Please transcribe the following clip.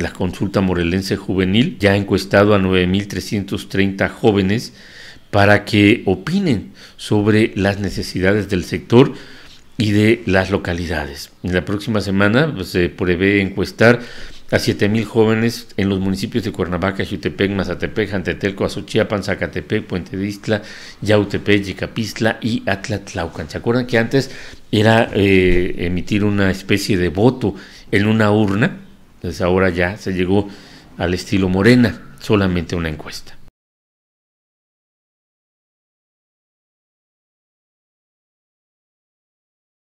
la consulta morelense juvenil, ya ha encuestado a 9.330 jóvenes para que opinen sobre las necesidades del sector y de las localidades. En la próxima semana pues, se prevé encuestar a 7.000 jóvenes en los municipios de Cuernavaca, Jutepec, Mazatepec, Jantetelco, Azochiapan, Zacatepec, Puente de Isla, Yautepec, Yicapistla y Atlatlaucan. ¿Se acuerdan que antes era eh, emitir una especie de voto en una urna? Entonces ahora ya se llegó al estilo morena, solamente una encuesta.